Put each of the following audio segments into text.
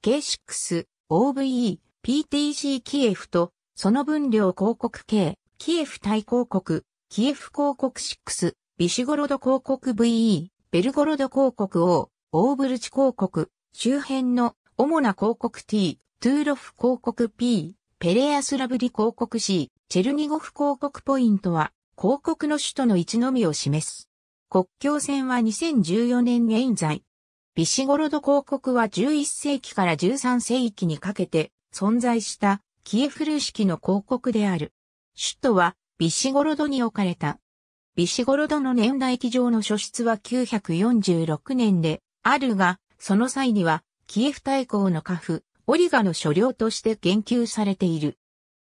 K6、OVE、PTC キエフと、その分量広告系、キエフ対広告、キエフ広告6、ビシゴロド広告 VE、ベルゴロド広告 O、オーブルチ広告、周辺の主な広告 T、トゥーロフ広告 P、ペレアスラブリ広告 C、チェルニゴフ広告ポイントは、広告の首都の位置のみを示す。国境線は2014年現在、ビシゴロド公国は11世紀から13世紀にかけて存在したキエフル式の公国である。首都はビシゴロドに置かれた。ビシゴロドの年代記上の書出は946年であるが、その際にはキエフ大公の家父、オリガの所領として言及されている。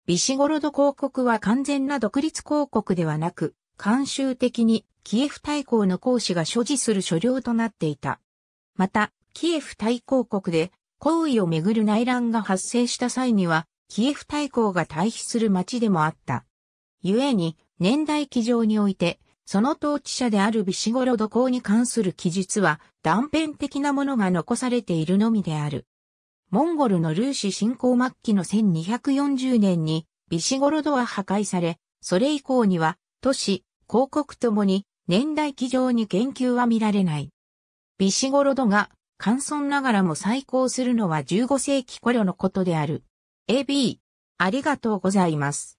ビシゴロド公国は完全な独立公国ではなく、慣習的にキエフ大公の公師が所持する所領となっていた。また、キエフ大公国で、行為をめぐる内乱が発生した際には、キエフ大公が対比する町でもあった。故に、年代記上において、その統治者であるビシゴロド公に関する記述は断片的なものが残されているのみである。モンゴルのルーシ侵攻末期の1240年にビシゴロドは破壊され、それ以降には都市、広告ともに年代記上に言及は見られない。ビシゴロドが、乾村ながらも再興するのは15世紀頃のことである。AB、ありがとうございます。